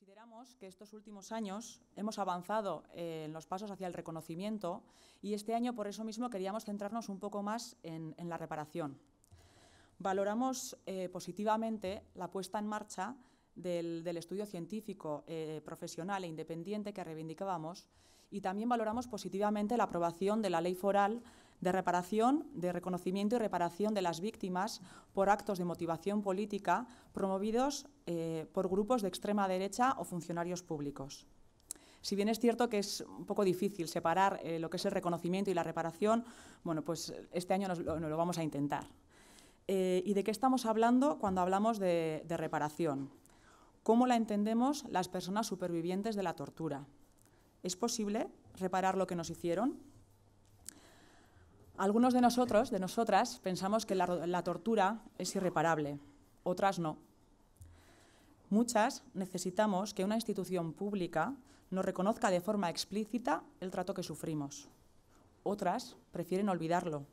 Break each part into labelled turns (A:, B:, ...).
A: Consideramos que estos últimos años hemos avanzado eh, en los pasos hacia el reconocimiento y este año por eso mismo queríamos centrarnos un poco más en, la reparación. Valoramos eh, positivamente la puesta en marcha del, estudio científico eh, profesional e independiente que reivindicábamos y también valoramos positivamente la aprobación de la ley foral de reparación, de reconocimiento y reparación de las víctimas por actos de motivación política promovidos eh, por grupos de extrema derecha o funcionarios públicos. Si bien es cierto que es un poco difícil separar eh, lo que es el reconocimiento y la reparación, bueno, pues este año nos lo, vamos a intentar. Eh, ¿Y de qué estamos hablando cuando hablamos de, de reparación? ¿Cómo la entendemos las personas supervivientes de la tortura? ¿Es posible reparar lo que nos hicieron? Algunos de nosotros, de nosotras, pensamos que la, tortura es irreparable, otras no. Muchas necesitamos que una institución pública nos reconozca de forma explícita el trato que sufrimos. Otras prefieren olvidarlo.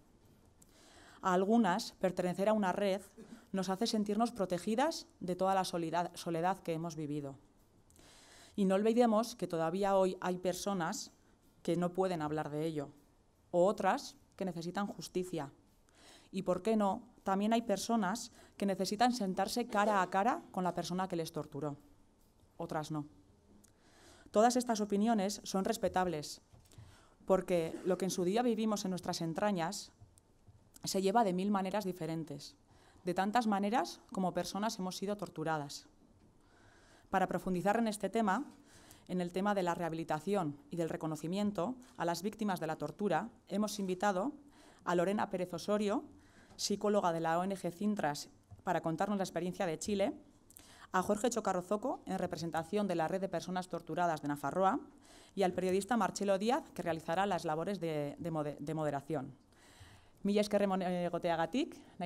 A: A algunas, pertenecer a una red nos hace sentirnos protegidas de toda la soledad, que hemos vivido. Y no olvidemos que todavía hoy hay personas que no pueden hablar de ello, o otras que necesitan justicia. Y por qué no, también hay personas que necesitan sentarse cara a cara con la persona que les torturó. Otras no. Todas estas opiniones son respetables, porque lo que en su día vivimos en nuestras entrañas se lleva de mil maneras diferentes, de tantas maneras como personas hemos sido torturadas. Para profundizar en este tema, en el tema de la rehabilitación y del reconocimiento a las víctimas de la tortura, hemos invitado a Lorena Pérez Osorio, psicóloga de la ONG Cintras, para contarnos la experiencia de Chile, a Jorge Chocarrozoco, en representación de la Red de Personas Torturadas de Nafarroa, y al periodista Marcelo Díaz, que realizará las labores de, moderación. egoteagatik, eta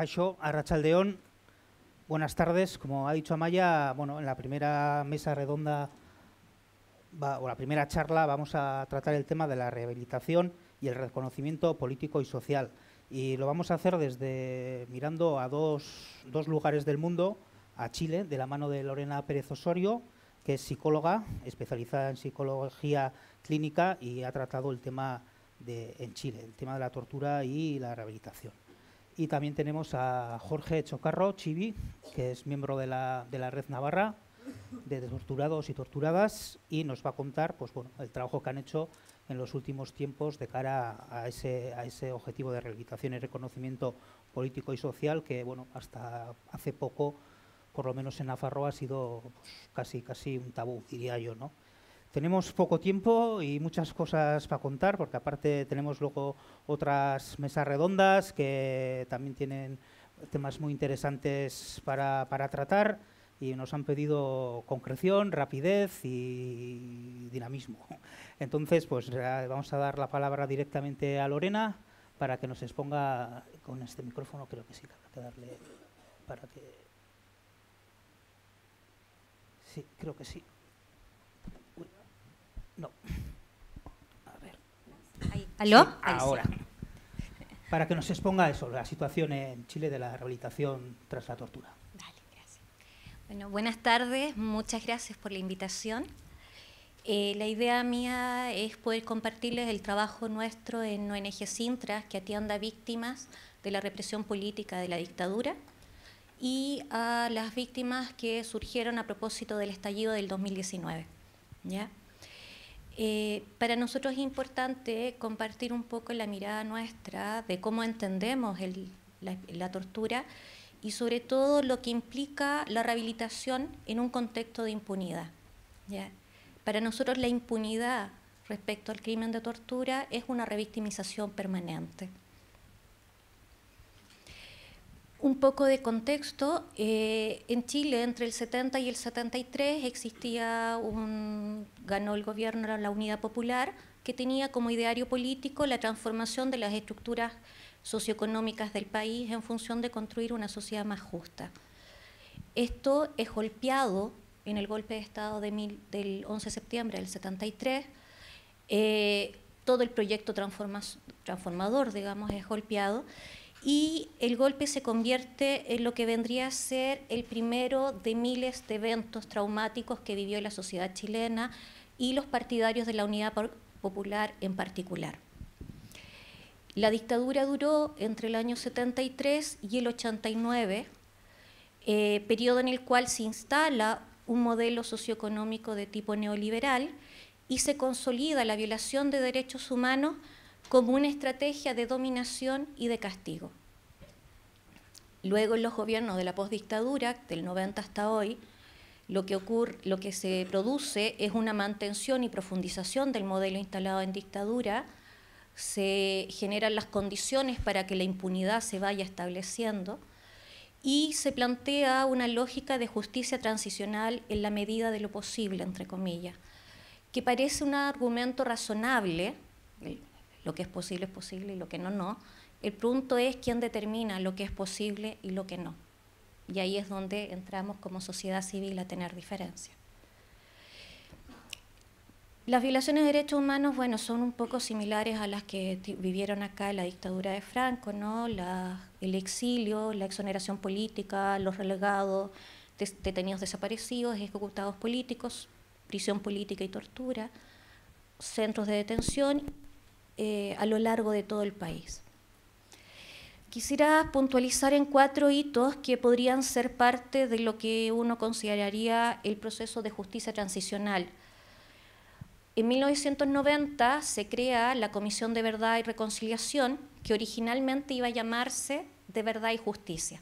B: Caixo, Arrachaldeón, buenas tardes. Como ha dicho Amaya, bueno, en la primera mesa redonda o la primera charla vamos a tratar el tema de la rehabilitación y el reconocimiento político y social. Y lo vamos a hacer desde mirando a dos, dos lugares del mundo, a Chile, de la mano de Lorena Pérez Osorio, que es psicóloga, especializada en psicología clínica y ha tratado el tema de, en Chile, el tema de la tortura y la rehabilitación. Y también tenemos a Jorge Chocarro Chivi, que es miembro de la, Red Navarra de torturados y torturadas y nos va a contar pues, bueno, el trabajo que han hecho en los últimos tiempos de cara a ese, a ese objetivo de rehabilitación y reconocimiento político y social que bueno, hasta hace poco, por lo menos en Nafarroa, ha sido pues, casi, casi un tabú, diría yo. ¿no? Tenemos poco tiempo y muchas cosas para contar, porque aparte tenemos luego otras mesas redondas que también tienen temas muy interesantes para, tratar y nos han pedido concreción, rapidez y dinamismo. Entonces, pues vamos a dar la palabra directamente a Lorena para que nos exponga con este micrófono, creo que sí, darle para que... Sí, creo que sí. No. A ver. ¿Aló? ahora. Para que nos exponga eso, la situación en Chile de la rehabilitación tras la tortura. Dale, gracias.
C: Bueno, buenas tardes, muchas gracias por la invitación. Eh, la idea mía es poder compartirles el trabajo nuestro en ONG Sintra, que atienda a víctimas de la represión política de la dictadura y a las víctimas que surgieron a propósito del estallido del 2019. ¿ya? Eh, para nosotros es importante compartir un poco la mirada nuestra de cómo entendemos la, tortura y sobre todo lo que implica la rehabilitación en un contexto de impunidad. Para nosotros la impunidad respecto al crimen de tortura es una revictimización permanente. Un poco de contexto, eh, en Chile entre el 70 y el 73 existía un, ganó el gobierno la Unidad Popular, que tenía como ideario político la transformación de las estructuras socioeconómicas del país en función de construir una sociedad más justa. Esto es golpeado en el golpe de Estado del 11 de septiembre del 73. Eh, todo el proyecto transformador, digamos, es golpeado y el golpe se convierte en lo que vendría a ser el primero de miles de eventos traumáticos que vivió la sociedad chilena y los partidarios de la Unidad Popular en particular. La dictadura duró entre el año 73 y el 89, eh, periodo en el cual se instala un modelo socioeconómico de tipo neoliberal y se consolida la violación de derechos humanos como una estrategia de dominación y de castigo. Luego en los gobiernos de la postdictadura, del 90 hasta hoy, lo que, ocurre, lo que se produce es una mantención y profundización del modelo instalado en dictadura, se generan las condiciones para que la impunidad se vaya estableciendo y se plantea una lógica de justicia transicional en la medida de lo posible, entre comillas, que parece un argumento razonable, eh, lo que es posible es posible y lo que no, no. El punto es quién determina lo que es posible y lo que no. Y ahí es donde entramos como sociedad civil a tener diferencia. Las violaciones de derechos humanos, bueno, son un poco similares a las que vivieron acá en la dictadura de Franco, ¿no? el exilio, la exoneración política, los relegados, detenidos desaparecidos, ejecutados políticos, prisión política y tortura, centros de detención eh, a lo largo de todo el país. Quisiera puntualizar en cuatro hitos que podrían ser parte de lo que uno consideraría el proceso de justicia transicional. En 1990 se crea la Comisión de Verdad y Reconciliación, que originalmente iba a llamarse de Verdad y Justicia.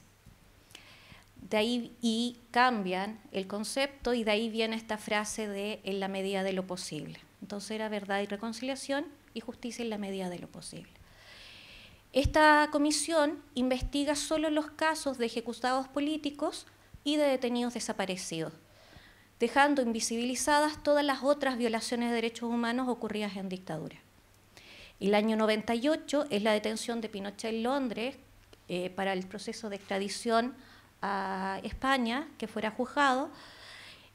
C: De ahí y cambian el concepto y de ahí viene esta frase de en la medida de lo posible. Entonces era verdad y reconciliación justicia en la medida de lo posible. Esta comisión investiga solo los casos de ejecutados políticos y de detenidos desaparecidos, dejando invisibilizadas todas las otras violaciones de derechos humanos ocurridas en dictadura. El año 98 es la detención de Pinochet en Londres eh, para el proceso de extradición a España, que fuera juzgado,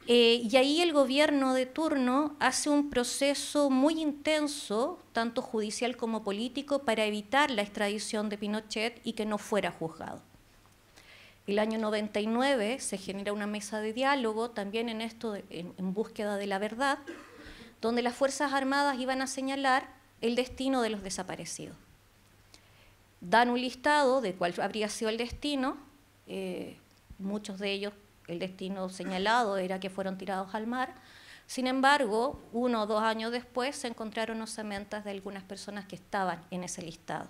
C: eh, y ahí el gobierno de turno hace un proceso muy intenso, tanto judicial como político, para evitar la extradición de Pinochet y que no fuera juzgado. El año 99 se genera una mesa de diálogo, también en esto, en, búsqueda de la verdad, donde las Fuerzas Armadas iban a señalar el destino de los desaparecidos. Dan un listado de cuál habría sido el destino, eh, muchos de ellos el destino señalado era que fueron tirados al mar. Sin embargo, uno o dos años después se encontraron osamentas de algunas personas que estaban en ese listado,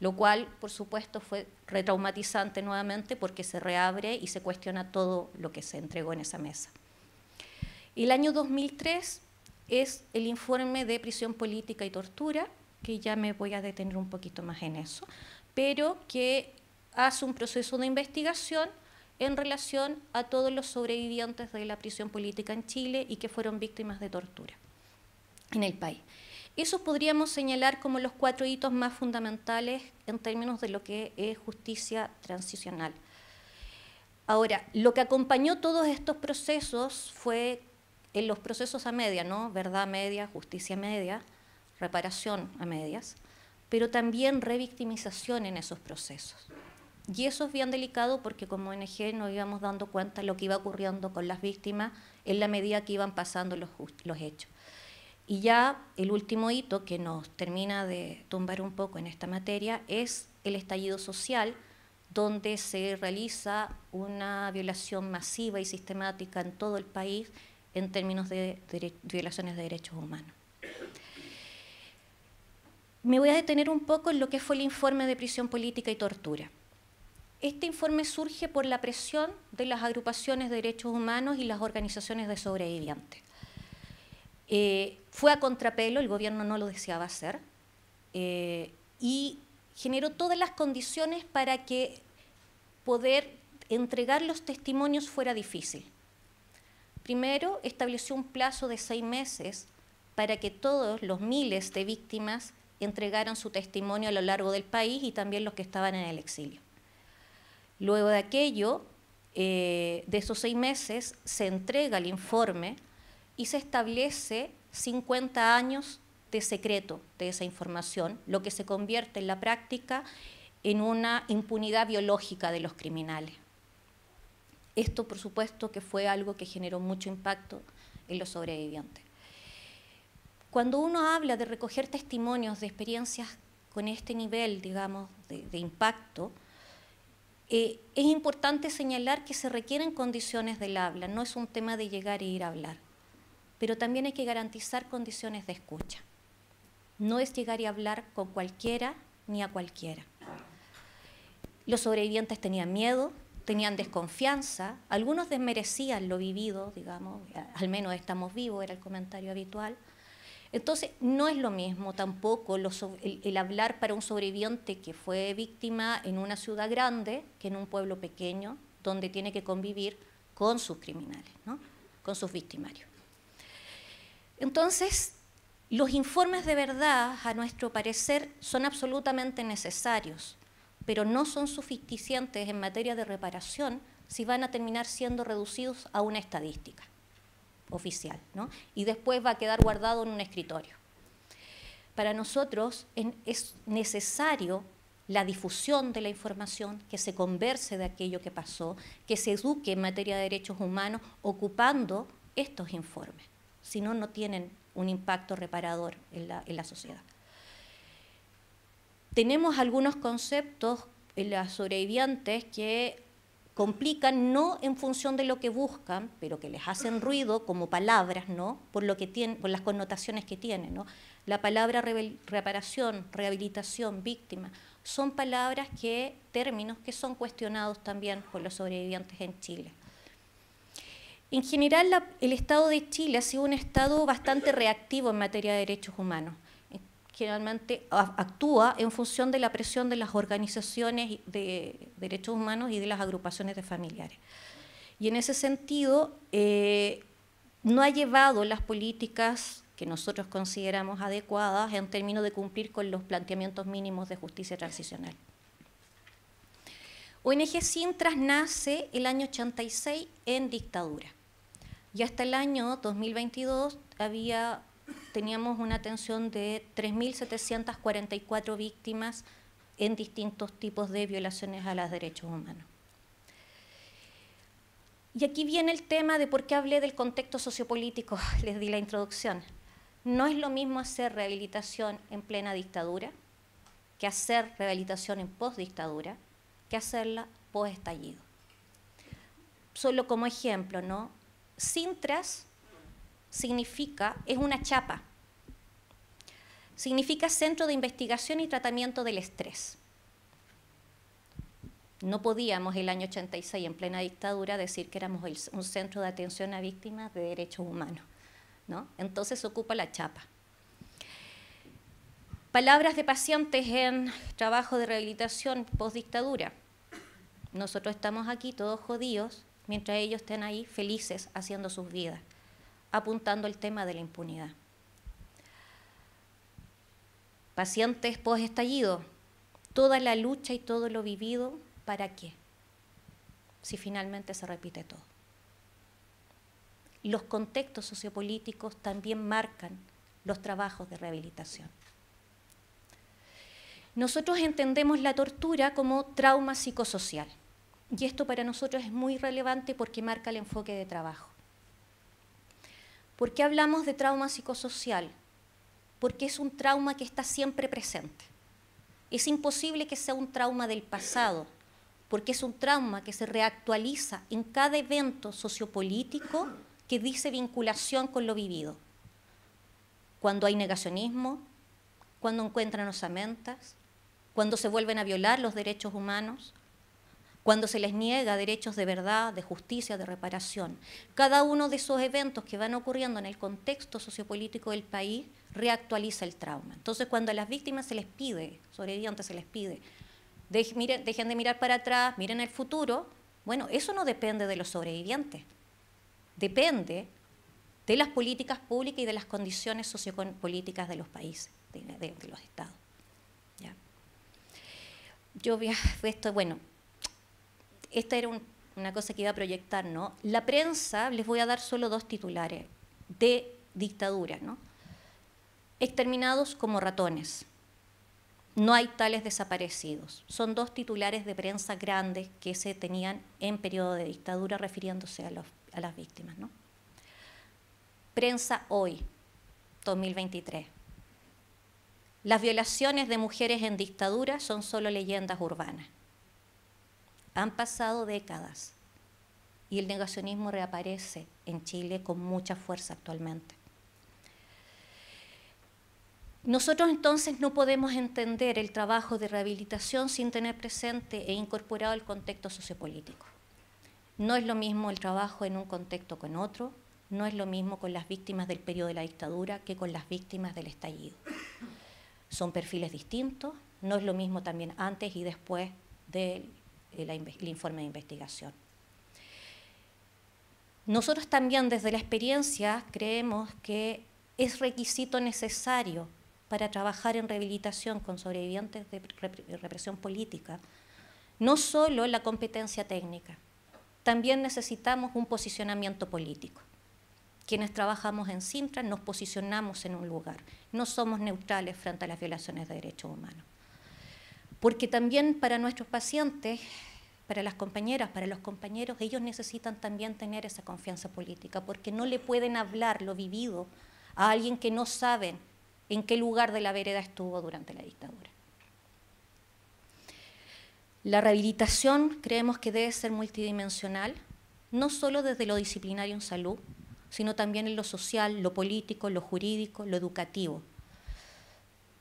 C: lo cual, por supuesto, fue retraumatizante nuevamente porque se reabre y se cuestiona todo lo que se entregó en esa mesa. El año 2003 es el informe de prisión política y tortura, que ya me voy a detener un poquito más en eso, pero que hace un proceso de investigación en relación a todos los sobrevivientes de la prisión política en Chile y que fueron víctimas de tortura en el país. eso podríamos señalar como los cuatro hitos más fundamentales en términos de lo que es justicia transicional. Ahora, lo que acompañó todos estos procesos fue en los procesos a media, ¿no? Verdad media, justicia media, reparación a medias, pero también revictimización en esos procesos. Y eso es bien delicado porque como ONG no íbamos dando cuenta de lo que iba ocurriendo con las víctimas en la medida que iban pasando los, los hechos. Y ya el último hito que nos termina de tumbar un poco en esta materia es el estallido social, donde se realiza una violación masiva y sistemática en todo el país en términos de violaciones de derechos humanos. Me voy a detener un poco en lo que fue el informe de prisión política y tortura. Este informe surge por la presión de las agrupaciones de derechos humanos y las organizaciones de sobrevivientes. Eh, fue a contrapelo, el gobierno no lo deseaba hacer, eh, y generó todas las condiciones para que poder entregar los testimonios fuera difícil. Primero, estableció un plazo de seis meses para que todos los miles de víctimas entregaran su testimonio a lo largo del país y también los que estaban en el exilio. Luego de aquello, eh, de esos seis meses, se entrega el informe y se establece 50 años de secreto de esa información, lo que se convierte en la práctica en una impunidad biológica de los criminales. Esto, por supuesto, que fue algo que generó mucho impacto en los sobrevivientes. Cuando uno habla de recoger testimonios de experiencias con este nivel, digamos, de impacto, eh, es importante señalar que se requieren condiciones del habla, no es un tema de llegar e ir a hablar, pero también hay que garantizar condiciones de escucha. No es llegar y hablar con cualquiera ni a cualquiera. Los sobrevivientes tenían miedo, tenían desconfianza, algunos desmerecían lo vivido, digamos, al menos estamos vivos, era el comentario habitual, entonces, no es lo mismo tampoco el, hablar para un sobreviviente que fue víctima en una ciudad grande que en un pueblo pequeño, donde tiene que convivir con sus criminales, ¿no? con sus victimarios. Entonces, los informes de verdad, a nuestro parecer, son absolutamente necesarios, pero no son suficientes en materia de reparación si van a terminar siendo reducidos a una estadística oficial, y después va a quedar guardado en un escritorio. Para nosotros es necesario la difusión de la información, que se converse de aquello que pasó, que se eduque en materia de derechos humanos ocupando estos informes, si no, no tienen un impacto reparador en la, sociedad. Tenemos algunos conceptos en eh, las sobrevivientes que complican no en función de lo que buscan, pero que les hacen ruido como palabras, ¿no? Por, que por las connotaciones que tienen, La palabra reparación, rehabilitación, víctima, son palabras que, términos que son cuestionados también por los sobrevivientes en Chile. En general, el Estado de Chile ha sido un Estado bastante reactivo en materia de derechos humanos generalmente actúa en función de la presión de las organizaciones de derechos humanos y de las agrupaciones de familiares. Y en ese sentido, eh, no ha llevado las políticas que nosotros consideramos adecuadas en términos de cumplir con los planteamientos mínimos de justicia transicional. ONG Sintras nace el año 86 en dictadura y hasta el año 2022 había teníamos una atención de 3.744 víctimas en distintos tipos de violaciones a los derechos humanos. Y aquí viene el tema de por qué hablé del contexto sociopolítico, les di la introducción. No es lo mismo hacer rehabilitación en plena dictadura que hacer rehabilitación en postdictadura, que hacerla post-estallido. Solo como ejemplo, ¿no? Sintras significa, es una chapa, significa Centro de Investigación y Tratamiento del Estrés. No podíamos el año 86, en plena dictadura, decir que éramos un centro de atención a víctimas de derechos humanos. ¿no? Entonces ocupa la chapa. Palabras de pacientes en trabajo de rehabilitación post dictadura. Nosotros estamos aquí todos jodidos, mientras ellos estén ahí felices haciendo sus vidas, apuntando el tema de la impunidad pacientes post-estallido, toda la lucha y todo lo vivido, ¿para qué? Si finalmente se repite todo. Los contextos sociopolíticos también marcan los trabajos de rehabilitación. Nosotros entendemos la tortura como trauma psicosocial. Y esto para nosotros es muy relevante porque marca el enfoque de trabajo. ¿Por qué hablamos de trauma psicosocial? porque es un trauma que está siempre presente. Es imposible que sea un trauma del pasado, porque es un trauma que se reactualiza en cada evento sociopolítico que dice vinculación con lo vivido. Cuando hay negacionismo, cuando encuentran osamentas, cuando se vuelven a violar los derechos humanos, cuando se les niega derechos de verdad, de justicia, de reparación. Cada uno de esos eventos que van ocurriendo en el contexto sociopolítico del país reactualiza el trauma. Entonces, cuando a las víctimas se les pide, sobrevivientes se les pide, dejen de mirar para atrás, miren el futuro, bueno, eso no depende de los sobrevivientes, depende de las políticas públicas y de las condiciones sociopolíticas de los países, de, los estados. ¿ya? Yo esto, bueno, esta era una cosa que iba a proyectar, ¿no? La prensa, les voy a dar solo dos titulares, de dictadura, ¿no? exterminados como ratones. No hay tales desaparecidos. Son dos titulares de prensa grandes que se tenían en periodo de dictadura refiriéndose a, las víctimas. ¿no? Prensa hoy, 2023. Las violaciones de mujeres en dictadura son solo leyendas urbanas. Han pasado décadas y el negacionismo reaparece en Chile con mucha fuerza actualmente. Nosotros entonces no podemos entender el trabajo de rehabilitación sin tener presente e incorporado el contexto sociopolítico. No es lo mismo el trabajo en un contexto con otro, no es lo mismo con las víctimas del periodo de la dictadura que con las víctimas del estallido. Son perfiles distintos, no es lo mismo también antes y después del informe de investigación. Nosotros también desde la experiencia creemos que es requisito necesario para trabajar en rehabilitación con sobrevivientes de represión política, no solo la competencia técnica, también necesitamos un posicionamiento político. Quienes trabajamos en Sintra nos posicionamos en un lugar, no somos neutrales frente a las violaciones de derechos humanos. Porque también para nuestros pacientes, para las compañeras, para los compañeros, ellos necesitan también tener esa confianza política, porque no le pueden hablar lo vivido a alguien que no sabe en qué lugar de la vereda estuvo durante la dictadura. La rehabilitación creemos que debe ser multidimensional, no solo desde lo disciplinario en salud, sino también en lo social, lo político, lo jurídico, lo educativo,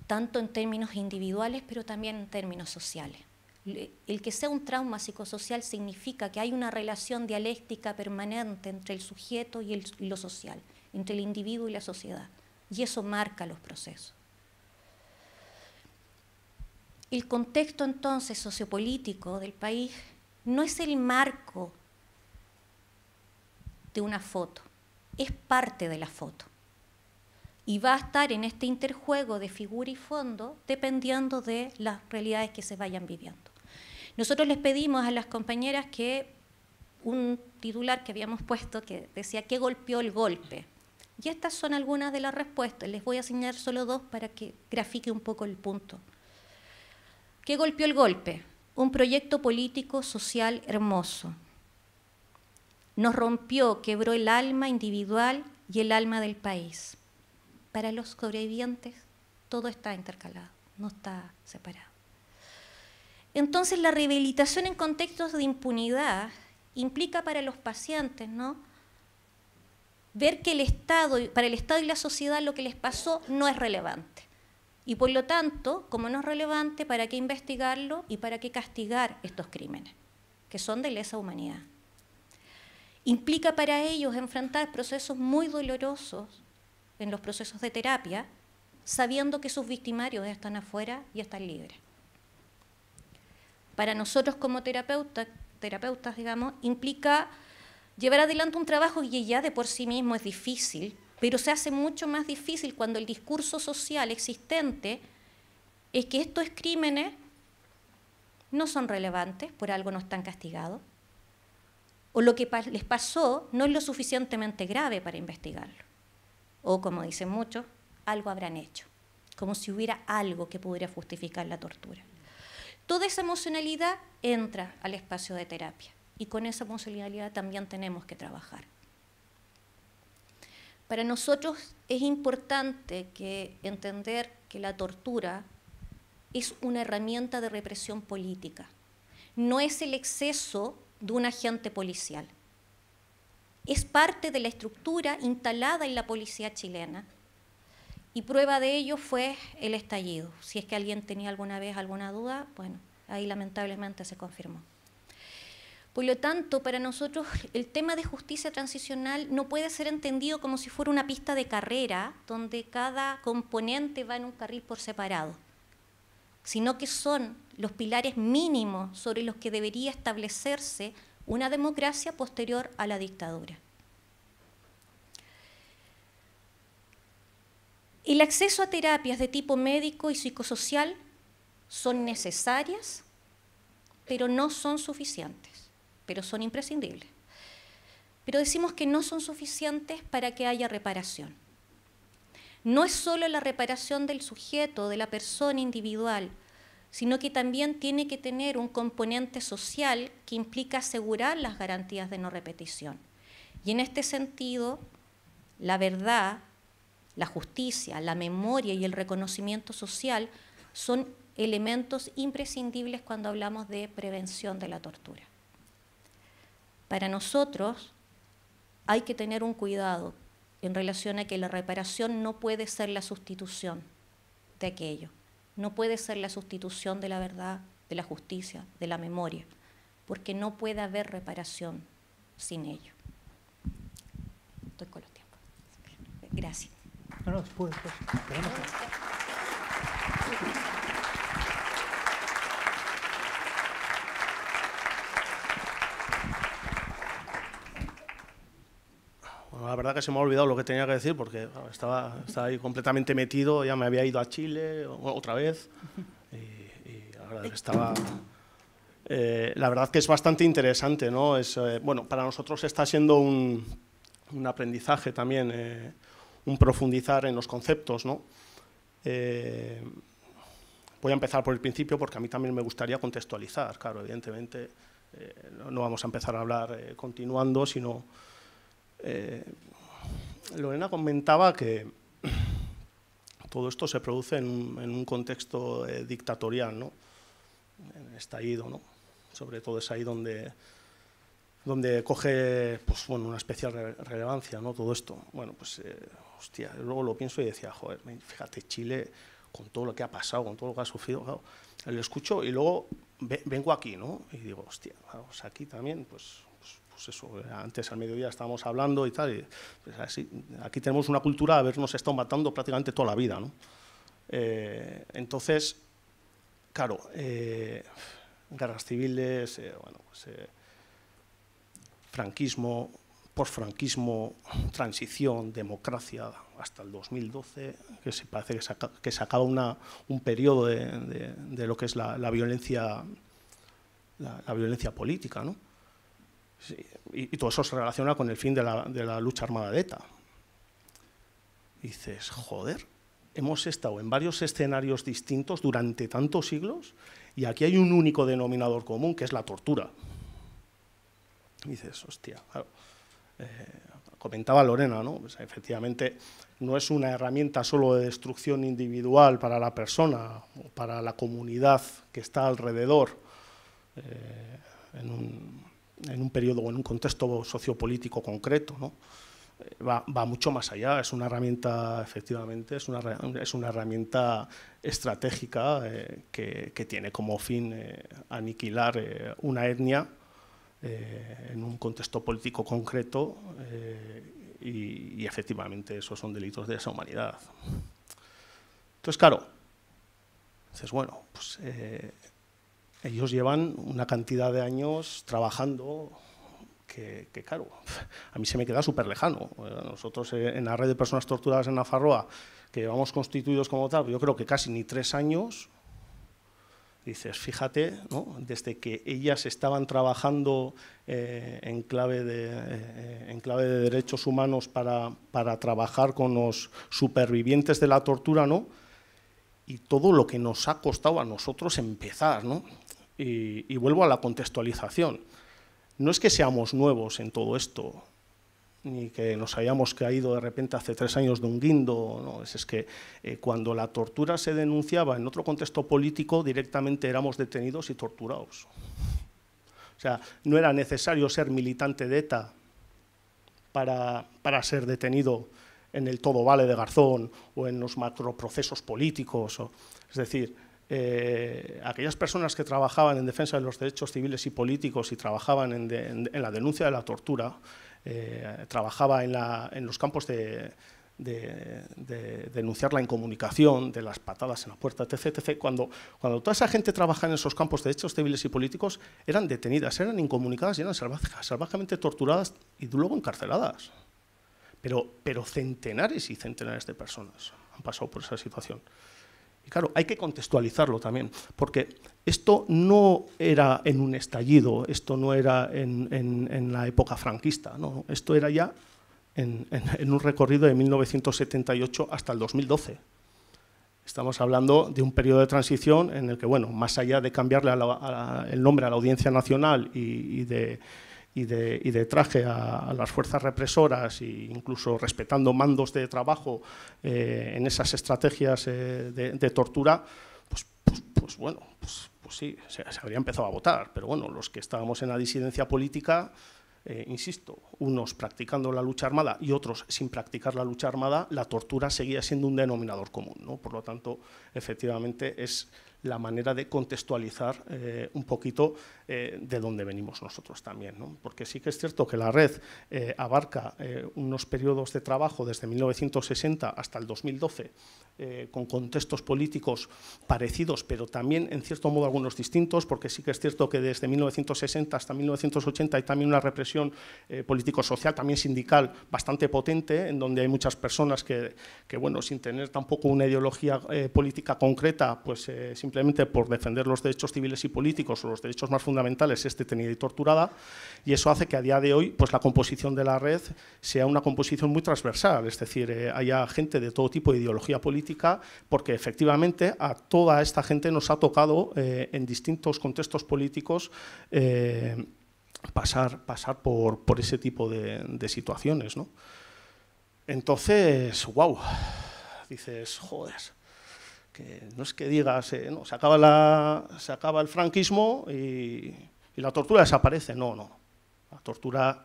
C: tanto en términos individuales, pero también en términos sociales. El que sea un trauma psicosocial significa que hay una relación dialéctica permanente entre el sujeto y, y lo social, entre el individuo y la sociedad y eso marca los procesos. El contexto entonces sociopolítico del país no es el marco de una foto, es parte de la foto. Y va a estar en este interjuego de figura y fondo dependiendo de las realidades que se vayan viviendo. Nosotros les pedimos a las compañeras que un titular que habíamos puesto que decía, ¿qué golpeó el golpe? Y estas son algunas de las respuestas. Les voy a enseñar solo dos para que grafique un poco el punto. ¿Qué golpeó el golpe? Un proyecto político, social hermoso. Nos rompió, quebró el alma individual y el alma del país. Para los sobrevivientes todo está intercalado, no está separado. Entonces la rehabilitación en contextos de impunidad implica para los pacientes, ¿no? ver que el Estado, para el Estado y la sociedad lo que les pasó no es relevante. Y por lo tanto, como no es relevante, ¿para qué investigarlo y para qué castigar estos crímenes, que son de lesa humanidad? Implica para ellos enfrentar procesos muy dolorosos en los procesos de terapia, sabiendo que sus victimarios están afuera y están libres. Para nosotros como terapeutas, digamos, implica llevar adelante un trabajo que ya de por sí mismo es difícil, pero se hace mucho más difícil cuando el discurso social existente es que estos crímenes no son relevantes, por algo no están castigados, o lo que les pasó no es lo suficientemente grave para investigarlo, o como dicen muchos, algo habrán hecho, como si hubiera algo que pudiera justificar la tortura. Toda esa emocionalidad entra al espacio de terapia y con esa posibilidad también tenemos que trabajar. Para nosotros es importante entender que la tortura es una herramienta de represión política, no es el exceso de un agente policial. Es parte de la estructura instalada en la policía chilena y prueba de ello fue el estallido. Si es que alguien tenía alguna vez alguna duda, bueno, ahí lamentablemente se confirmó. Por lo tanto, para nosotros el tema de justicia transicional no puede ser entendido como si fuera una pista de carrera donde cada componente va en un carril por separado, sino que son los pilares mínimos sobre los que debería establecerse una democracia posterior a la dictadura. El acceso a terapias de tipo médico y psicosocial son necesarias, pero no son suficientes pero son imprescindibles. Pero decimos que no son suficientes para que haya reparación. No es solo la reparación del sujeto, de la persona individual, sino que también tiene que tener un componente social que implica asegurar las garantías de no repetición. Y en este sentido, la verdad, la justicia, la memoria y el reconocimiento social son elementos imprescindibles cuando hablamos de prevención de la tortura. Para nosotros hay que tener un cuidado en relación a que la reparación no puede ser la sustitución de aquello, no puede ser la sustitución de la verdad, de la justicia, de la memoria, porque no puede haber reparación sin ello. Estoy con los tiempos. Gracias.
D: la verdad que se me ha olvidado lo que tenía que decir porque estaba, estaba, ahí completamente metido, ya me había ido a Chile otra vez estaba... Eh, la verdad que es bastante interesante, ¿no? Es, eh, bueno, para nosotros está siendo un, un aprendizaje también, eh, un profundizar en los conceptos, ¿no? voy a empezar por el principio porque a mí también me gustaría contextualizar, claro, evidentemente no vamos a empezar a hablar continuando, sino eh, Lorena comentaba que todo esto se produce en un, contexto eh, dictatorial, ¿no? estallido, ¿no? sobre todo es ahí donde, donde coge pues, bueno, una especial relevancia ¿no? todo esto. Bueno, pues, eh, hostia, luego lo pienso y decía, joder, fíjate, Chile, con todo lo que ha pasado, con todo lo que ha sufrido, claro, lo escucho y luego vengo aquí, ¿no? Y digo, hostia, vamos, pues aquí también, pues, pues pues eso, eh, antes al mediodía estábamos hablando y tal, pues, aquí tenemos una cultura de habernos estado matando prácticamente toda la vida, ¿no? Eh, entonces, claro, eh, guerras civiles, pues, franquismo, bueno, franquismo, posfranquismo, transición, democracia, hasta el 2012, que se parece que se, acaba, un periodo de, lo que es la, violencia la, violencia política, ¿no? Y, todo eso se relaciona con el fin de la, lucha armada de ETA. dices, joder, hemos estado en varios escenarios distintos durante tantos siglos y aquí hay un único denominador común, que es la tortura. dices, hostia, eh, comentaba Lorena, ¿no? Pues, efectivamente, no es una herramienta solo de destrucción individual para la persona o para la comunidad que está alrededor eh, en un en un periodo o en un contexto sociopolítico concreto, eh, Va, mucho más allá, es una herramienta, efectivamente, es una, es una herramienta estratégica eh, que, tiene como fin eh, aniquilar una etnia en un contexto político concreto y, y, efectivamente esos son delitos de esa humanidad. Entonces, claro, dices, bueno, pues ellos llevan una cantidad de años trabajando que, que claro, a mí se me queda súper lejano. Eh, nosotros eh, en la red de personas torturadas en Nafarroa, que llevamos constituidos como tal, yo creo que casi ni tres años, dices, fíjate, ¿no? desde que ellas estaban trabajando eh, en, clave de, derechos humanos para, para, trabajar con los supervivientes de la tortura, ¿no? y todo lo que nos ha costado a nosotros empezar, ¿no? y, vuelvo a la contextualización. No es que seamos nuevos en todo esto, ni que nos hayamos caído de repente hace tres años de un guindo. ¿no? Es, que eh, cuando la tortura se denunciaba en otro contexto político, directamente éramos detenidos y torturados. O sea, no era necesario ser militante de ETA para, ser detenido en el todo vale de Garzón o en los macroprocesos políticos. es decir, eh, aquellas personas que trabajaban en defensa de los derechos civiles y políticos y trabajaban en, la denuncia de la tortura, eh, trabajaba en, los campos de, denunciar la incomunicación, de las patadas en la puerta, etc. etc. Cuando, cuando toda esa gente trabajaba en esos campos de derechos civiles y políticos, eran detenidas, eran incomunicadas y eran salvajamente salvajemente torturadas y luego encarceladas. Pero, pero centenares y centenares de personas han pasado por esa situación. Y claro, hay que contextualizarlo también, porque esto no era en un estallido, esto no era en, la época franquista, no, esto era ya en, un recorrido de 1978 hasta el 2012. Estamos hablando de un periodo de transición en el que, bueno, más allá de cambiarle el nombre a la Audiencia Nacional y de y de, traje a, las fuerzas represoras e incluso respetando mandos de trabajo eh, en esas estrategias eh, de, tortura, pues, pues, pues bueno, pues, pues sí, se, habría empezado a votar. Pero bueno, los que estábamos en la disidencia política, eh, insisto, unos practicando la lucha armada y otros sin practicar la lucha armada, la tortura seguía siendo un denominador común. ¿no? Por lo tanto, efectivamente, es la manera de contextualizar eh, un poquito eh, de dónde venimos nosotros también. Porque sí que es cierto que la red eh, abarca unos periodos de trabajo desde 1960 hasta el 2012 con contextos políticos parecidos, pero también en cierto modo algunos distintos, porque sí que es cierto que desde 1960 hasta 1980 hay también una represión político-social, también sindical, bastante potente, en donde hay muchas personas que, que bueno, sin tener tampoco una ideología política concreta, pues simplemente por defender los derechos civiles y políticos o los derechos más fundamentales es este detenida y torturada, y eso hace que a día de hoy pues, la composición de la red sea una composición muy transversal, es decir, eh, haya gente de todo tipo de ideología política, porque efectivamente a toda esta gente nos ha tocado eh, en distintos contextos políticos eh, pasar, pasar por, por, ese tipo de, situaciones. Entonces, wow, dices, joder no es que digas, no, se acaba, la, se acaba el franquismo y, la tortura desaparece, no, no. La tortura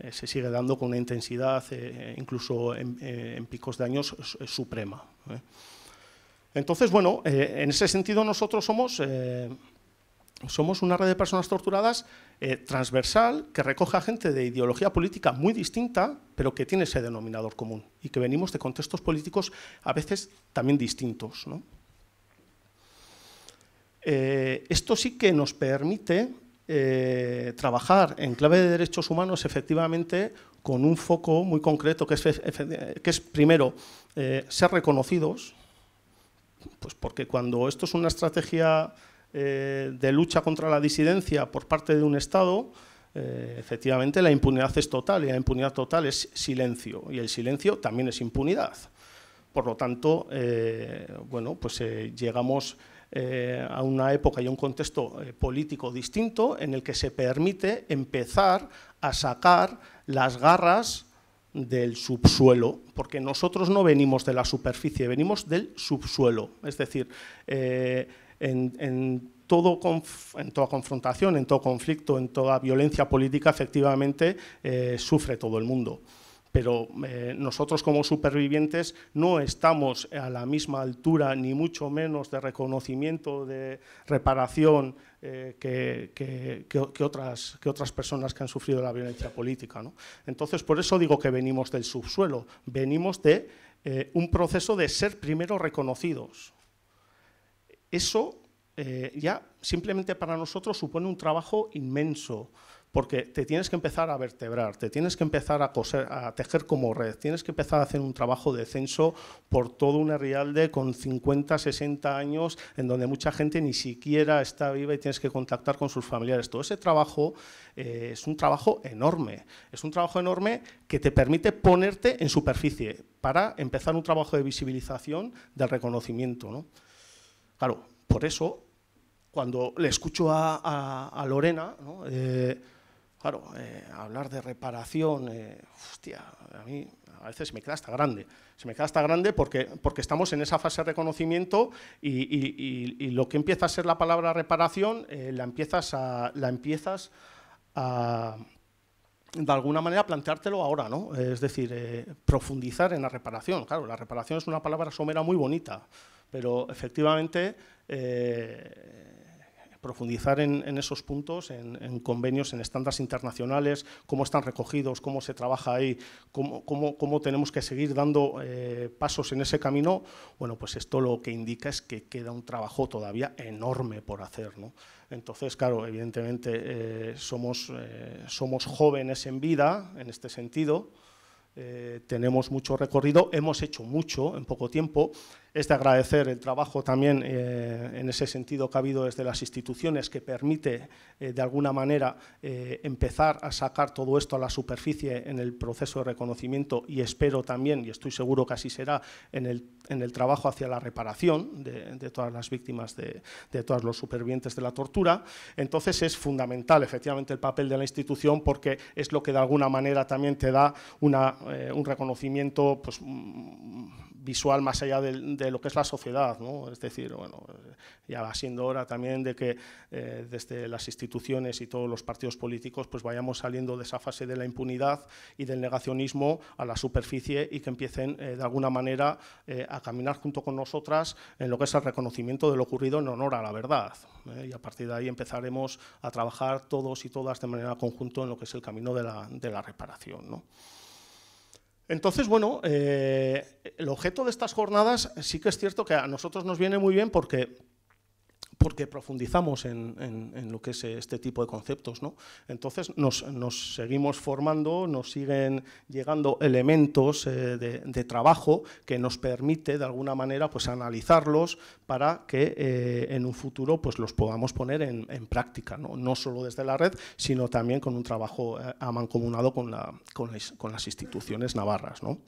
D: eh, se sigue dando con una intensidad, eh, incluso en, eh, en, picos de años, suprema. Entonces, bueno, en ese sentido nosotros somos somos una red de personas torturadas eh, transversal que recoge a gente de ideología política muy distinta, pero que tiene ese denominador común y que venimos de contextos políticos a veces también distintos. Eh, esto sí que nos permite eh, trabajar en clave de derechos humanos efectivamente con un foco muy concreto que es, que es primero ser reconocidos, pues porque cuando esto es una estrategia eh, de lucha contra la disidencia por parte de un Estado, eh, efectivamente la impunidad es total y la impunidad total es silencio y el silencio también es impunidad. Por lo tanto, eh, bueno, pues llegamos a una época y a un contexto político distinto en el que se permite empezar a sacar las garras del subsuelo, porque nosotros no venimos de la superficie, venimos del subsuelo. Es decir, en, en, toda confrontación, en todo conflicto, en toda violencia política, efectivamente, eh, sufre todo el mundo pero eh, nosotros como supervivientes no estamos a la misma altura, ni mucho menos de reconocimiento, de reparación eh, que, otras, personas que han sufrido la violencia política. Entonces, por eso digo que venimos del subsuelo, venimos de un proceso de ser primero reconocidos. Eso eh, ya simplemente para nosotros supone un trabajo inmenso, porque te tienes que empezar a vertebrar, te tienes que empezar a, tejer como red, tienes que empezar a hacer un trabajo de censo por todo un Rialde con 50, 60 años, en donde mucha gente ni siquiera está viva y tienes que contactar con sus familiares. Todo ese trabajo eh, es un trabajo enorme, es un trabajo enorme que te permite ponerte en superficie para empezar un trabajo de visibilización de reconocimiento. ¿no? Claro, por eso, cuando le escucho a, Lorena, eh, eh, hablar de reparación, eh, a mí a veces se me queda hasta grande. Se me queda hasta grande porque, estamos en esa fase de reconocimiento y, lo que empieza a ser la palabra reparación la empiezas a... La empiezas de alguna manera planteártelo ahora, ¿no? Es decir, profundizar en la reparación. Claro, la reparación es una palabra somera muy bonita. Pero efectivamente, eh, profundizar en, esos puntos, en, convenios, en estándares internacionales, cómo están recogidos, cómo se trabaja ahí, cómo, tenemos que seguir dando eh, pasos en ese camino, bueno, pues esto lo que indica es que queda un trabajo todavía enorme por hacer. Entonces, claro, evidentemente eh, somos, somos jóvenes en vida, en este sentido, tenemos mucho recorrido, hemos hecho mucho en poco tiempo, es de agradecer el trabajo también eh, en ese sentido que ha habido desde las instituciones que permite eh, de alguna manera eh, empezar a sacar todo esto a la superficie en el proceso de reconocimiento y espero también, y estoy seguro que así será, en el, en el trabajo hacia la reparación de, todas las víctimas, de, todos los supervivientes de la tortura. Entonces es fundamental efectivamente el papel de la institución porque es lo que de alguna manera también te da un reconocimiento pues, mm, visual más allá de, lo que es la sociedad, ¿no? Es decir, bueno, eh, ya va siendo hora también de que eh, desde las instituciones y todos los partidos políticos pues vayamos saliendo de esa fase de la impunidad y del negacionismo a la superficie y que empiecen eh, de alguna manera a caminar junto con nosotras en lo que es el reconocimiento de lo ocurrido en honor a la verdad. Y a partir de ahí empezaremos a trabajar todos y todas de manera conjunta en lo que es el camino de la, reparación, entonces, bueno, eh, el objeto de estas jornadas sí que es cierto que a nosotros nos viene muy bien porque porque profundizamos en, lo que es este tipo de conceptos. ¿no? Entonces nos, seguimos formando, nos siguen llegando elementos eh, de, trabajo que nos permite de alguna manera pues, analizarlos para que eh, en un futuro pues, los podamos poner en, práctica, ¿no? solo desde la red, sino también con un trabajo eh, a mancomunado con, la, con, las, instituciones navarras. ¿no?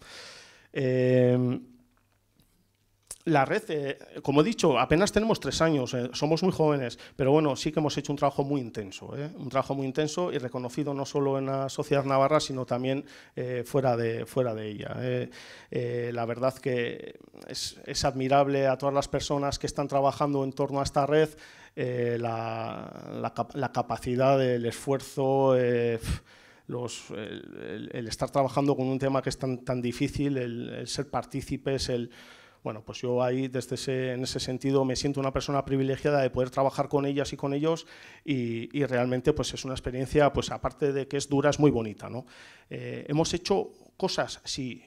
D: la red, eh, como he dicho, apenas tenemos tres años, eh, somos muy jóvenes, pero bueno, sí que hemos hecho un trabajo muy intenso, eh, un trabajo muy intenso y reconocido no solo en la sociedad navarra, sino también fuera, de, fuera de ella. la verdad que es, admirable a todas las personas que están trabajando en torno a esta red. la, capacidad, el esfuerzo, el, estar trabajando con un tema que es tan, tan difícil, el ser partícipes, el bueno, pues yo ahí, desde ese, en ese sentido, me siento una persona privilegiada de poder trabajar con ellas y con ellos y, realmente pues es una experiencia, pues aparte de que es dura, es muy bonita. ¿no? Eh, hemos hecho cosas, sí,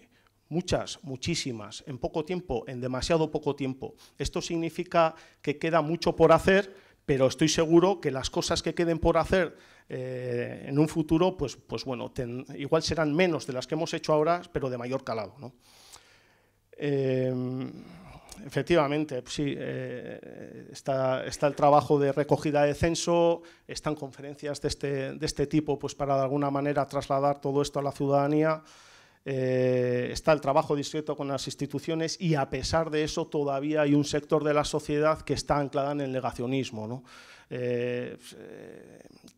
D: muchas, muchísimas, en poco tiempo, en demasiado poco tiempo. Esto significa que queda mucho por hacer, pero estoy seguro que las cosas que queden por hacer eh, en un futuro, pues, pues bueno, igual serán menos de las que hemos hecho ahora, pero de mayor calado. ¿no? Em, efectivamente, sí, eh, está, el trabajo de recogida de censo, están conferencias este, de este, tipo pues para de alguna manera trasladar todo esto a la ciudadanía. Eh, está el trabajo discreto con las instituciones y a pesar de eso todavía hay un sector de la sociedad que está anclada en el negacionismo. ¿no? Eh,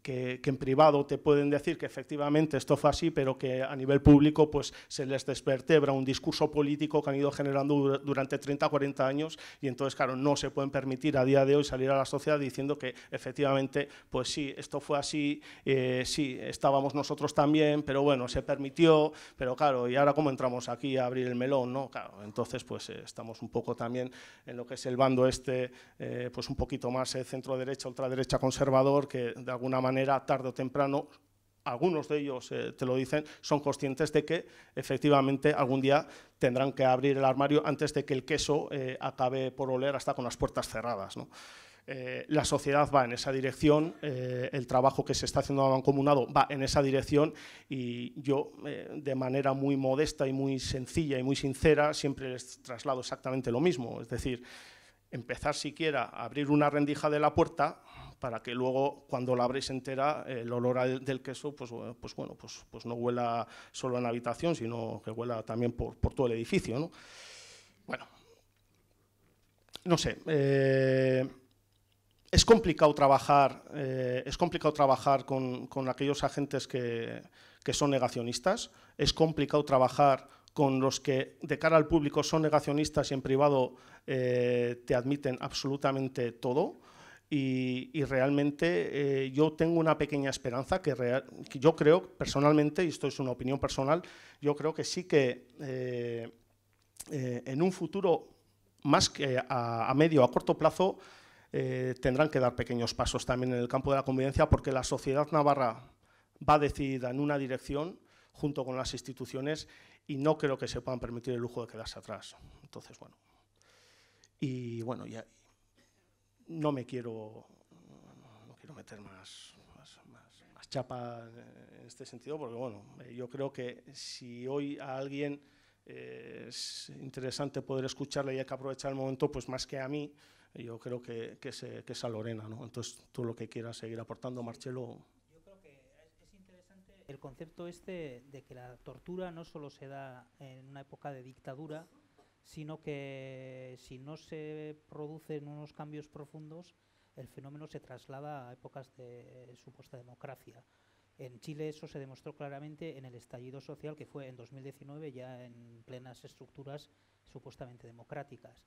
D: que, en privado te pueden decir que efectivamente esto fue así, pero que a nivel público pues, se les despertebra un discurso político que han ido generando durante 30, 40 años y entonces, claro, no se pueden permitir a día de hoy salir a la sociedad diciendo que efectivamente, pues sí, esto fue así, eh, sí, estábamos nosotros también, pero bueno, se permitió, pero claro, y ahora cómo entramos aquí a abrir el melón, ¿no? Claro, entonces pues eh, estamos un poco también en lo que es el bando este, pues un poquito más centro-derecha, ultra derecha conservador que de alguna manera tarde o temprano algunos de ellos eh, te lo dicen, son conscientes de que efectivamente algún día tendrán que abrir el armario antes de que el queso eh, acabe por oler hasta con las puertas cerradas. Eh, la sociedad va en esa dirección, el trabajo que se está haciendo mancomunado va en esa dirección y yo, de manera muy modesta y muy sencilla y muy sincera, siempre les traslado exactamente lo mismo. Es decir, empezar siquiera a abrir una rendija de la puerta para que luego cuando la abres entera el olor del queso pues, eh, pues bueno pues, pues no huela solo en la habitación sino que huela también por, todo el edificio ¿no? bueno no sé eh, es complicado trabajar eh, es complicado trabajar con, aquellos agentes que, son negacionistas es complicado trabajar con los que de cara al público son negacionistas y en privado te admiten absolutamente todo y, realmente eh, yo tengo una pequeña esperanza que, yo creo personalmente, y esto es una opinión personal, yo creo que sí que eh, eh, en un futuro más que a, medio o a corto plazo tendrán que dar pequeños pasos también en el campo de la convivencia porque la sociedad navarra va decidida en una dirección junto con las instituciones y no creo que se puedan permitir el lujo de quedarse atrás. Entonces, bueno. Y bueno, ya, no me quiero, no quiero meter más, más, chapa en este sentido, porque bueno, eh, yo creo que si hoy a alguien eh, es interesante poder escucharle y hay que aprovechar el momento, pues más que a mí, yo creo que, que, es, que a Lorena, ¿no? Entonces tú lo que quieras seguir aportando, Marcelo. Yo
B: creo que es interesante el concepto este de que la tortura no solo se da en una época de dictadura, sino que si no se producen unos cambios profundos, el fenómeno se traslada a épocas de eh, supuesta democracia. En Chile eso se demostró claramente en el estallido social que fue en 2019 ya en plenas estructuras supuestamente democráticas.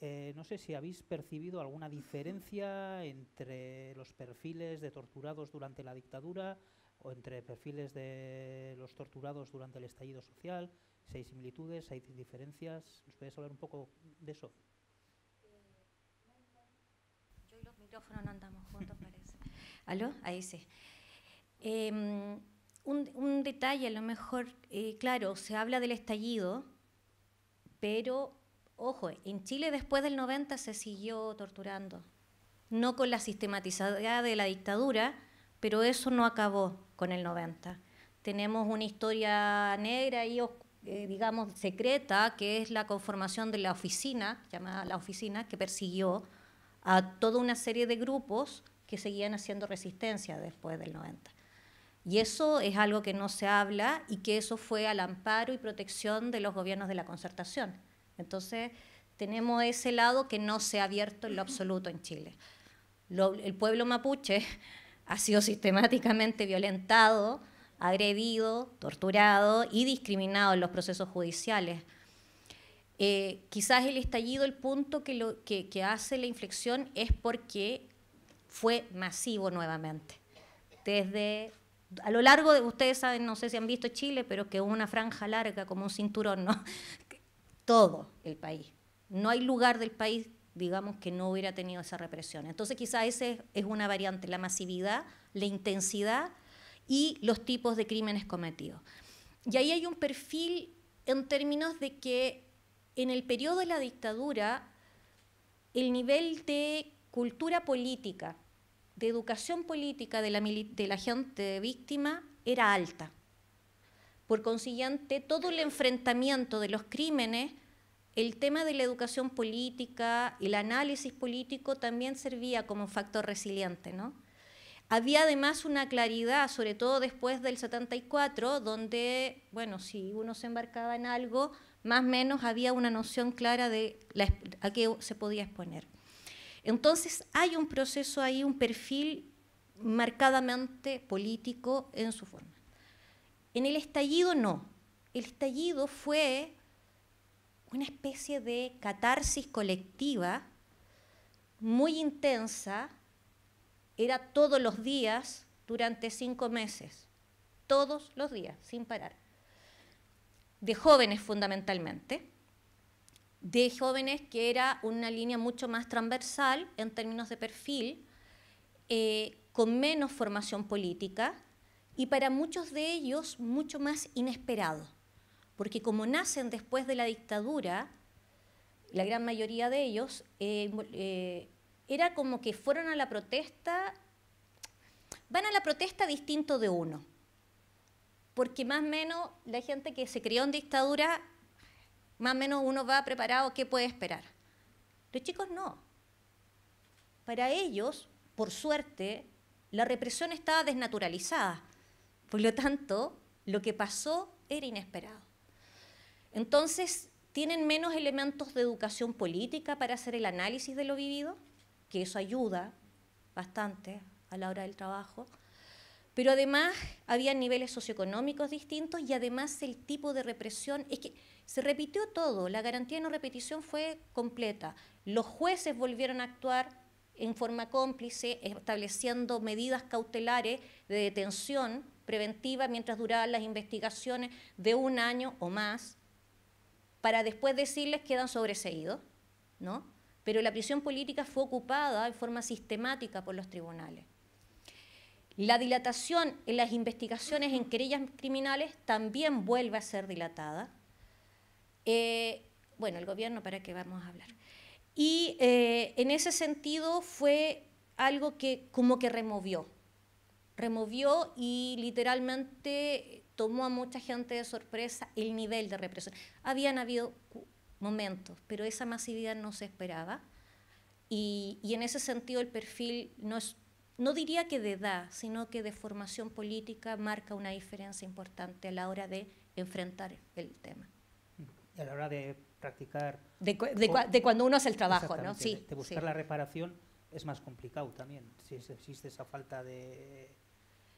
B: Eh, no sé si habéis percibido alguna diferencia entre los perfiles de torturados durante la dictadura o entre perfiles de los torturados durante el estallido social si similitudes, si hay diferencias, ¿nos puedes hablar un poco de eso? Eh,
C: yo y los micrófonos no andamos juntos, parece. ¿Aló? Ahí sí. Em, un, detalle, a lo mejor, eh, claro, se habla del estallido, pero ojo, en Chile después del 90 se siguió torturando, no con la sistematizada de la dictadura, pero eso no acabó con el 90. Tenemos una historia negra y oscura. Eh, digamos, secreta, que es la conformación de la oficina, llamada la oficina, que persiguió a toda una serie de grupos que seguían haciendo resistencia después del 90. Y eso es algo que no se habla y que eso fue al amparo y protección de los gobiernos de la concertación. Entonces, tenemos ese lado que no se ha abierto en lo absoluto en Chile. el pueblo mapuche ha sido sistemáticamente violentado, agredido, torturado y discriminado en los procesos judiciales. Eh, quizás el estallido, el punto que, hace la inflexión es porque fue masivo nuevamente. Desde a lo largo de, ustedes saben, no sé si han visto Chile, pero que una franja larga como un cinturón, ¿no? Todo el país. No hay lugar del país, digamos, que no hubiera tenido esa represión. Entonces quizás esa es una variante, la masividad, la intensidad y los tipos de crímenes cometidos. Y ahí hay un perfil en términos de que en el periodo de la dictadura el nivel de cultura política, de educación política de la, gente víctima era alta. Por consiguiente, todo el enfrentamiento de los crímenes, el tema de la educación política, el análisis político también servía como factor resiliente, ¿no? Había además una claridad, sobre todo después del 74, donde, bueno, si uno se embarcaba en algo, más o menos había una noción clara de a qué se podía exponer. Entonces hay un proceso ahí, un perfil marcadamente político en su forma. En el estallido no. El estallido fue una especie de catarsis colectiva muy intensa era todos los días durante cinco meses, todos los días, sin parar, de jóvenes fundamentalmente, de jóvenes que era una línea mucho más transversal en términos de perfil, eh, con menos formación política y para muchos de ellos mucho más inesperado, porque como nacen después de la dictadura, la gran mayoría de ellos eh, eh, era como que fueron a la protesta, van a la protesta distinto de uno, porque más o menos la gente que se crió en dictadura, más o menos uno va preparado, ¿qué puede esperar? Los chicos no. Para ellos, por suerte, la represión estaba desnaturalizada. Por lo tanto, lo que pasó era inesperado. Entonces, tienen menos elementos de educación política para hacer el análisis de lo vivido, que eso ayuda bastante a la hora del trabajo, pero además había niveles socioeconómicos distintos y además el tipo de represión, es que se repitió todo, la garantía de no repetición fue completa, los jueces volvieron a actuar en forma cómplice, estableciendo medidas cautelares de detención preventiva mientras duraban las investigaciones de un año o más, para después decirles que eran sobreseídos, ¿no? pero la prisión política fue ocupada de forma sistemática por los tribunales. La dilatación en las investigaciones en querellas criminales también vuelve a ser dilatada. Eh, bueno, el gobierno, ¿para qué vamos a hablar? Y eh, en ese sentido fue algo que como que removió, removió y literalmente tomó a mucha gente de sorpresa el nivel de represión. Habían habido momentos, pero esa masividad no se esperaba. Y, y en ese sentido el perfil no, es, no diría que de edad, sino que de formación política marca una diferencia importante a la hora de enfrentar el tema.
B: a la hora de practicar... De, cuando uno hace el trabajo, ¿no? Sí, de, buscar la reparación es más complicado también, si existe esa falta de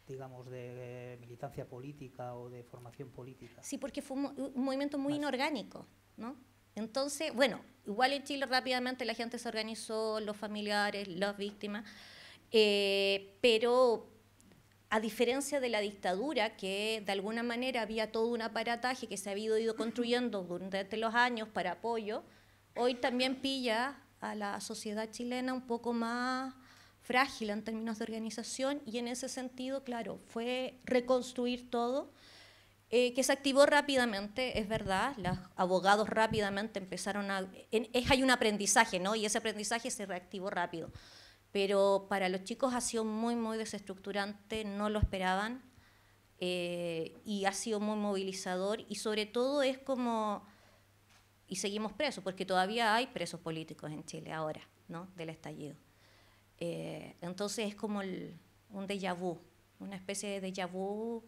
B: digamos,
C: de militancia política o de formación política. Sí, porque fue un, movimiento muy inorgánico, ¿no? Entonces, bueno, igual en Chile rápidamente la gente se organizó, los familiares, las víctimas, eh, pero a diferencia de la dictadura, que de alguna manera había todo un aparataje que se había ido construyendo durante los años para apoyo, hoy también pilla a la sociedad chilena un poco más frágil en términos de organización y en ese sentido, claro, fue reconstruir todo eh, que se activó rápidamente, es verdad, los abogados rápidamente empezaron a... es, hay un aprendizaje, ¿no? Y ese aprendizaje se reactivó rápido. Pero para los chicos ha sido muy, muy desestructurante, no lo esperaban eh, y ha sido muy movilizador y sobre todo es como... Y seguimos presos, porque todavía hay presos políticos en Chile ahora, ¿no? Del estallido. Eh, entonces es como un déjà vu, una especie de déjà vu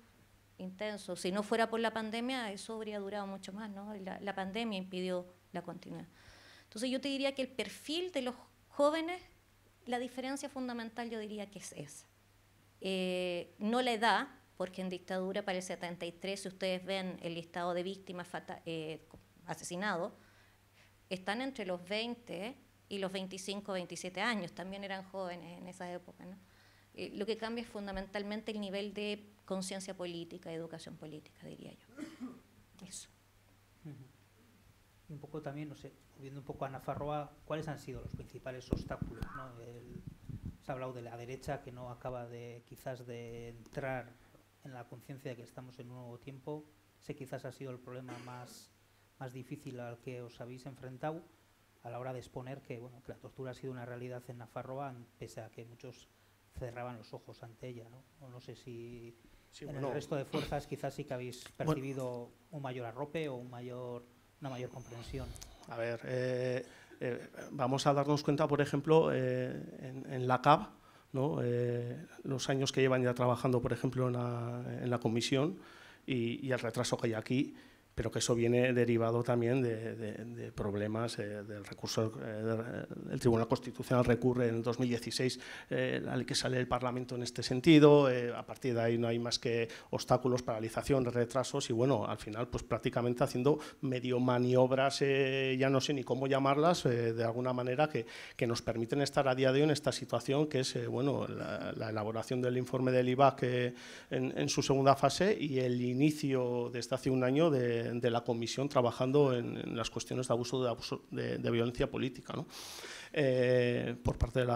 C: intenso. Si no fuera por la pandemia, eso habría durado mucho más, ¿no? La, pandemia impidió la continuidad. Entonces yo te diría que el perfil de los jóvenes, la diferencia fundamental yo diría que es esa. Eh, no la edad, porque en dictadura para el 73, si ustedes ven el listado de víctimas eh, asesinados, están entre los 20 y los 25, 27 años, también eran jóvenes en esa época. ¿no? Eh, lo que cambia es fundamentalmente el nivel de conciencia política, educación política, diría yo. Eso.
B: Un poco también, no sé, viendo un poco a Nafarroa, ¿cuáles han sido los principales obstáculos? se ha hablado de la derecha que no acaba de quizás de entrar en la conciencia de que estamos en un nuevo tiempo. Ese quizás ha sido el problema más, más difícil al que os habéis enfrentado a la hora de exponer que, bueno, que la tortura ha sido una realidad en Nafarroa, pese a que muchos cerraban los ojos ante ella. no sé si en el resto de fuerzas quizás sí que habéis percibido un mayor arrope o un mayor, una mayor comprensión.
D: A ver, eh, eh, vamos a darnos cuenta, por ejemplo, eh, en, la CAB, los años que llevan ya trabajando, por ejemplo, en la, comisión y, el retraso que hay aquí pero que eso viene derivado también de, problemas eh, del recurso. Eh, el Tribunal Constitucional recurre en 2016 eh, al que sale el Parlamento en este sentido. a partir de ahí no hay más que obstáculos, paralización, retrasos y bueno, al final pues prácticamente haciendo medio maniobras, ya no sé ni cómo llamarlas, de alguna manera que, nos permiten estar a día de hoy en esta situación que es bueno la, elaboración del informe del IVAC en su segunda fase y el inicio desde este hace un año de de, la comisión trabajando en, las cuestiones de abuso de, de, violencia política ¿no? Eh, por parte de,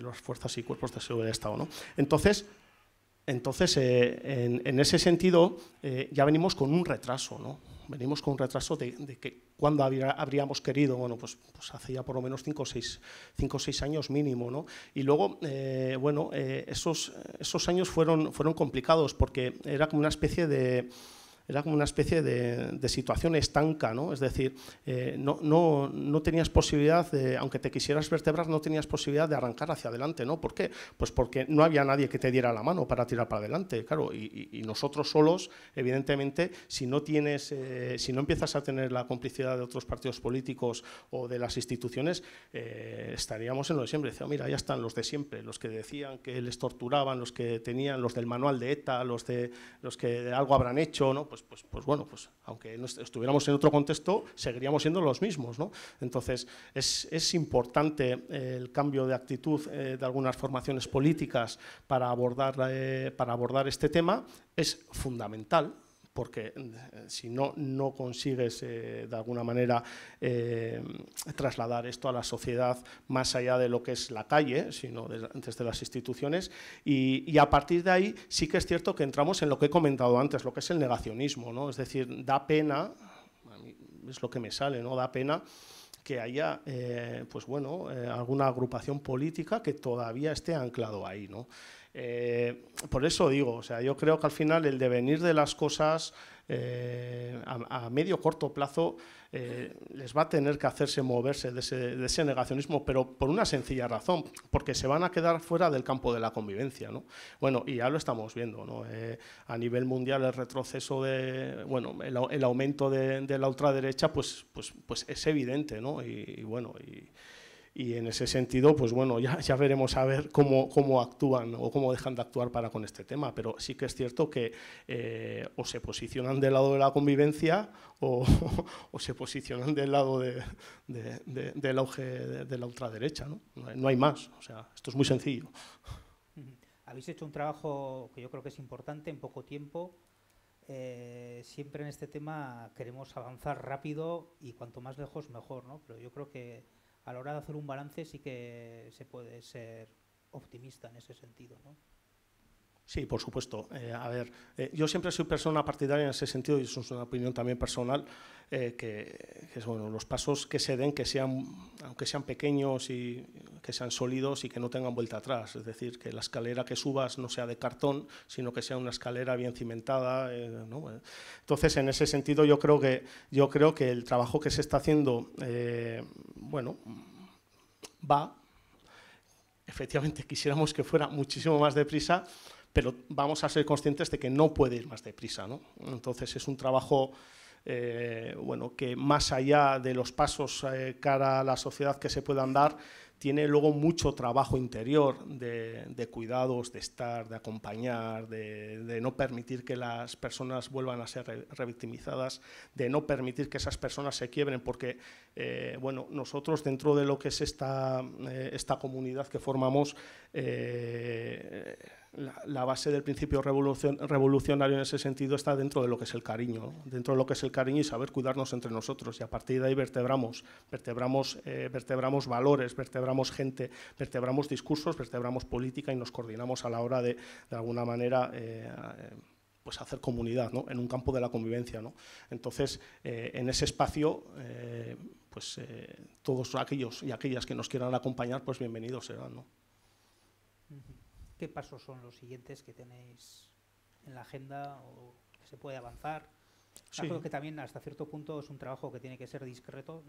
D: las fuerzas y cuerpos de seguridad del Estado. ¿no? Entonces, entonces eh, en, ese sentido, eh, ya venimos con un retraso. ¿no? Venimos con un retraso de, que cuando habríamos querido, bueno, pues, pues hace por lo menos cinco o cinco, seis años mínimo, ¿no? Y luego, bueno, esos, esos años fueron, fueron complicados porque era como una especie de, era como una especie de, de situación estanca, ¿no? Es decir, eh, no, no, no, tenías posibilidad, de, aunque te quisieras vertebrar, no tenías posibilidad de arrancar hacia adelante, ¿no? ¿Por qué? Pues porque no había nadie que te diera la mano para tirar para adelante, claro, y, nosotros solos, evidentemente, si no tienes, eh, si no empiezas a tener la complicidad de otros partidos políticos o de las instituciones, eh, estaríamos en lo de siempre. Decía, mira, ya están los de siempre, los que decían que les torturaban, los que tenían, los del manual de ETA, los, de, los que algo habrán hecho, ¿no? Pues, pues, pues, bueno, pues aunque estuviéramos en otro contexto, seguiríamos siendo los mismos. Entonces, es, importante eh, el cambio de actitud eh, de algunas formaciones políticas para abordar, eh, para abordar este tema, es fundamental, porque eh, si no, no consigues eh, de alguna manera eh, trasladar esto a la sociedad más allá de lo que es la calle, sino desde, las instituciones. Y, a partir de ahí sí que es cierto que entramos en lo que he comentado antes, lo que es el negacionismo, ¿no? es decir, da pena, es lo que me sale, ¿no? da pena que haya pues bueno, alguna agrupación política que todavía esté anclado ahí. ¿no? Eh, por eso digo, o sea, yo creo que al final el devenir de las cosas eh, a, medio corto plazo eh, les va a tener que hacerse moverse de ese, negacionismo, pero por una sencilla razón, porque se van a quedar fuera del campo de la convivencia. ¿no? Bueno, y ya lo estamos viendo. ¿no? a nivel mundial el retroceso de, bueno, el, aumento de, la ultraderecha, pues, pues, pues es evidente, ¿no? y, y bueno, y, y en ese sentido, pues bueno, ya, ya veremos a ver cómo, cómo, actúan o cómo dejan de actuar para con este tema, pero sí que es cierto que eh, o se posicionan del lado de la convivencia o, se posicionan del lado de, del auge de, la ultraderecha, ¿no? hay más, o sea, esto es muy sencillo.
B: Habéis hecho un trabajo que yo creo que es importante en poco tiempo. Eh, siempre en este tema queremos avanzar rápido y cuanto más lejos mejor, ¿no? Pero yo creo que a la hora de hacer un balance sí que se puede ser optimista en ese sentido. ¿no?
D: Sí, por supuesto. Eh, a ver, eh, yo siempre soy persona partidaria en ese sentido, y eso es una opinión también personal, eh, que, bueno, los pasos que se den, que sean, aunque sean pequeños y que sean sólidos y que no tengan vuelta atrás. Es decir, que la escalera que subas no sea de cartón, sino que sea una escalera bien cimentada. Entonces, en ese sentido, yo creo que, yo creo que el trabajo que se está haciendo, bueno, va. Efectivamente, quisiéramos que fuera muchísimo más deprisa, pero vamos a ser conscientes de que no puede ir más deprisa. ¿no? Entonces es un trabajo eh, bueno, que más allá de los pasos eh, cara a la sociedad que se puedan dar, tiene luego mucho trabajo interior de, cuidados, de estar, de acompañar, de, no permitir que las personas vuelvan a ser revictimizadas, de no permitir que esas personas se quiebren, porque eh, bueno, nosotros dentro de lo que es esta, esta comunidad que formamos, la, base del principio revolucionario en ese sentido está dentro de lo que es el cariño, dentro de lo que es el cariño y saber cuidarnos entre nosotros. Y a partir de ahí vertebramos, vertebramos, eh, vertebramos valores, vertebramos gente, vertebramos discursos, vertebramos política y nos coordinamos a la hora de, de alguna manera, eh, pues hacer comunidad ¿no? en un campo de la convivencia. ¿no? Entonces, eh, en ese espacio, pues todos aquellos y aquellas que nos quieran acompañar, pues bienvenidos serán. ¿no?
B: qué pasos son los siguientes que tenéis en la agenda o que se puede avanzar. Sí. Creo que también hasta cierto punto es un trabajo que tiene que ser discreto,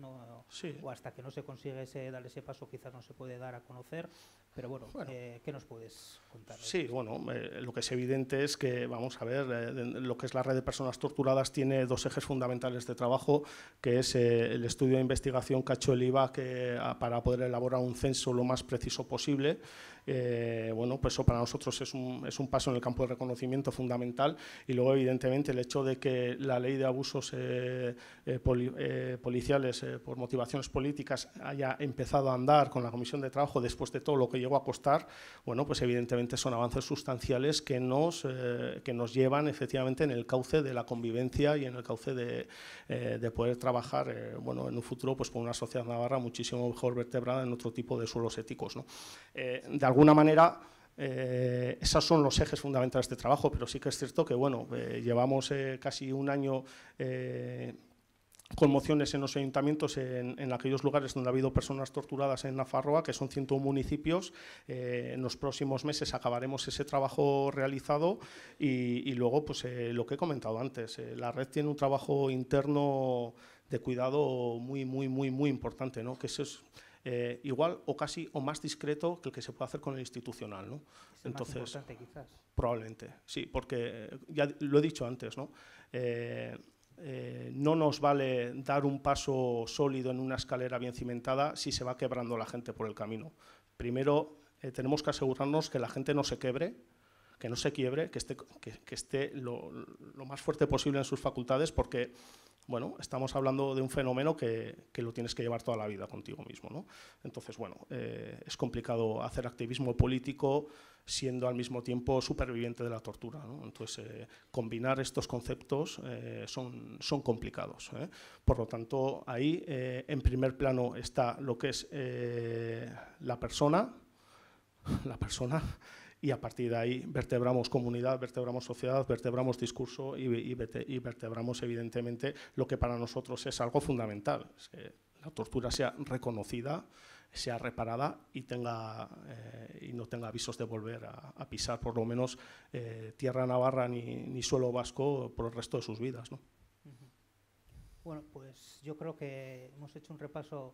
B: o hasta que no se consigue ese, dar ese paso quizás no se puede dar a conocer, pero bueno, eh, ¿qué nos puedes
D: contar? Sí, bueno, eh, lo que es evidente es que, vamos a ver, eh, lo que es la red de personas torturadas tiene dos ejes fundamentales de trabajo, que es el estudio de investigación que ha hecho el IVA que, ah, para poder elaborar un censo lo más preciso posible eh, bueno, pues eso para nosotros es un, paso en el campo de reconocimiento fundamental y luego evidentemente el hecho de que la ley de abusos eh, eh, policiales por motivaciones políticas haya empezado a andar con la Comisión de Trabajo después de todo lo que llegó a costar, bueno, pues evidentemente son avances sustanciales que nos, que nos llevan efectivamente en el cauce de la convivencia y en el cauce de, poder trabajar bueno, en un futuro pues, con una sociedad navarra muchísimo mejor vertebrada en otro tipo de suelos éticos. ¿no? alguna manera, eh, esos son los ejes fundamentales de este trabajo, pero sí que es cierto que bueno, eh, llevamos eh, casi un año eh, con mociones en los ayuntamientos en, en, aquellos lugares donde ha habido personas torturadas en Nafarroa, que son 101 municipios. en los próximos meses acabaremos ese trabajo realizado y, luego pues, lo que he comentado antes. la red tiene un trabajo interno de cuidado muy, muy, muy, muy importante, ¿no? que eso es eh, igual o casi o más discreto que el que se puede hacer con el institucional. ¿no? Es Entonces, más importante, quizás. Probablemente, sí, porque eh, ya lo he dicho antes, ¿no? Eh, no nos vale dar un paso sólido en una escalera bien cimentada si se va quebrando la gente por el camino. Primero tenemos que asegurarnos que la gente no se quebre, que no se quiebre, que esté, que, esté lo, lo, más fuerte posible en sus facultades, porque bueno, estamos hablando de un fenómeno que, lo tienes que llevar toda la vida contigo mismo. ¿no? Entonces, bueno, eh, es complicado hacer activismo político siendo al mismo tiempo superviviente de la tortura. Entonces, eh, combinar estos conceptos eh, son, son, complicados. Por lo tanto, ahí en primer plano está lo que es la persona, la persona, y a partir de ahí vertebramos comunidad, vertebramos sociedad, vertebramos discurso y, vertebramos evidentemente lo que para nosotros es algo fundamental, que la tortura sea reconocida, sea reparada y, tenga, eh, y no tenga avisos de volver a, pisar por lo menos eh, tierra navarra ni, suelo vasco por el resto de sus vidas. ¿no?
B: Bueno, pues yo creo que hemos hecho un repaso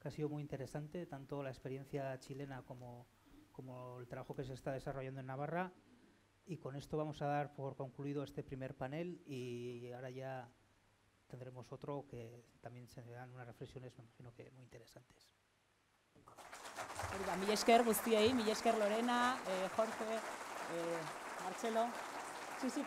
B: que ha sido muy interesante, tanto la experiencia chilena como como el trabajo que se está desarrollando en Navarra. Y con esto vamos a dar por concluido este primer panel y ahora ya tendremos otro que también se dan unas reflexiones, me imagino que muy interesantes.
A: Lorena, eh, Jorge, eh, Marcelo. Sí, sí,